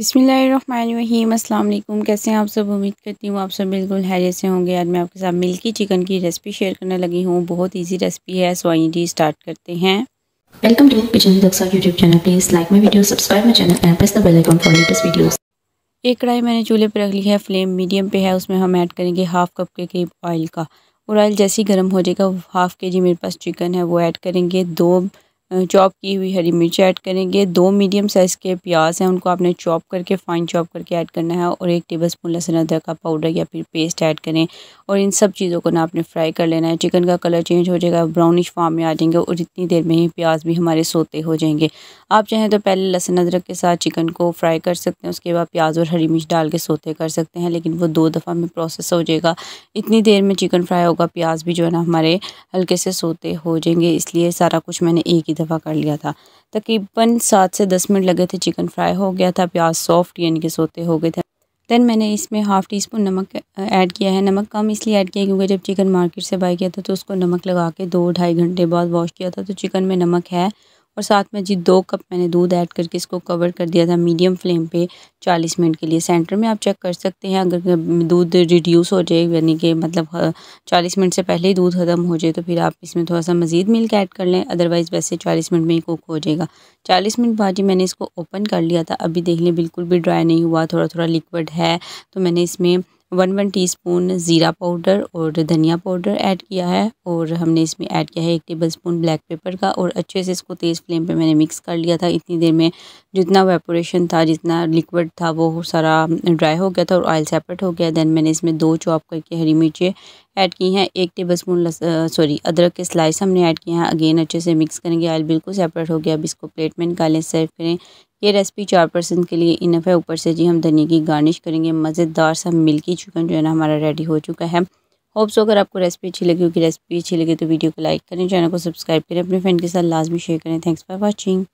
बिसमीम अल्लाम कैसे हैं आप सब उम्मीद करती हूँ आप सब बिल्कुल हैरियत से होंगे आज मैं आपके साथ मिल्की चिकन की रेसिपी शेयर करने लगी हूँ बहुत इजी रेसिपी है सो आइए जी स्टार्ट करते हैं welcome to kitchen Daksha YouTube channel please like my video subscribe my channel and press the bell icon for latest videos एक कढ़ाई मैंने चूल्हे पर रख ली है फ्लेम मीडियम पे है उसमें हम ऐड करेंगे हाफ कप के करीब ऑयल का और ऑयल जैसे ही गर्म हो जाएगा हाफ के जी मेरे पास चिकन है वो ऐड करेंगे दो चॉप की हुई हरी मिर्च ऐड करेंगे दो मीडियम साइज़ के प्याज हैं उनको आपने चॉप करके फाइन चॉप करके ऐड करना है और एक टेबलस्पून लहसुन अदरक का पाउडर या फिर पेस्ट ऐड करें और इन सब चीज़ों को ना आपने फ्राई कर लेना है चिकन का कलर चेंज हो जाएगा ब्राउनिश फॉर्म में आ जाएंगे और इतनी देर में ही प्याज भी हमारे सोते हो जाएंगे आप चाहें तो पहले लहसुन अदरक के साथ चिकन को फ्राई कर सकते हैं उसके बाद प्याज और हरी मिर्च डाल के सोते कर सकते हैं लेकिन वो दो दफ़ा में प्रोसेस हो जाएगा इतनी देर में चिकन फ्राई होगा प्याज भी जो है ना हमारे हल्के से सोते हो जाएंगे इसलिए सारा कुछ मैंने एक ही दफ़ा कर लिया था तकरीबन सात से दस मिनट लगे थे चिकन फ्राई हो गया था प्याज सॉफ्ट यानी कि सोते हो गए थे दैन मैंने इसमें हाफ़ टी स्पून नमक ऐड किया है नमक कम इसलिए ऐड किया क्योंकि जब चिकन मार्केट से बाई किया था तो उसको नमक लगा के दो ढाई घंटे बाद वॉश किया था तो चिकन में नमक है और साथ में जी दो कप मैंने दूध ऐड करके इसको कवर कर दिया था मीडियम फ्लेम पे 40 मिनट के लिए सेंटर में आप चेक कर सकते हैं अगर दूध रिड्यूस हो जाए यानी कि मतलब 40 हाँ, मिनट से पहले ही दूध ख़त्म हो जाए तो फिर आप इसमें थोड़ा सा मज़ीद मिल्क ऐड कर लें अदरवाइज़ वैसे 40 मिनट में ही कुक हो जाएगा 40 मिनट बाद जी मैंने इसको ओपन कर लिया था अभी देख लें बिल्कुल भी ड्राई नहीं हुआ थोड़ा थोड़ा लिक्विड है तो मैंने इसमें वन वन टीस्पून ज़ीरा पाउडर और धनिया पाउडर ऐड किया है और हमने इसमें ऐड किया है एक टेबल स्पून ब्लैक पेपर का और अच्छे से इसको तेज़ फ्लेम पे मैंने मिक्स कर लिया था इतनी देर में जितना वेपोरेशन था जितना लिक्विड था वो सारा ड्राई हो गया था और ऑयल सेपरेट हो गया दैन मैंने इसमें दो चॉप करके हरी मिर्चें ऐड की हैं एक टेबल स्पून सॉरी अदरक के स्लाइस हमने ऐड किए हैं अगेन अच्छे से मिक्स करेंगे आयल बिल्कुल सेपरेट हो गया अब इसको प्लेट में निकालें सर्व करें ये रेसिपी चार पर्सन के लिए इनफ है ऊपर से जी हम धनिया की गार्निश करेंगे मज़ेदार सा मिल्की चिकन जो है ना हमारा रेडी हो चुका है होप्स अगर आपको रेसिपी अच्छी लगी होगी रेसिपी अच्छी लगी तो वीडियो को लाइक करें चैनल को सब्सक्राइब करें अपने फ्रेंड के साथ लाजमी शेयर करें थैंक्स फॉर वॉचिंग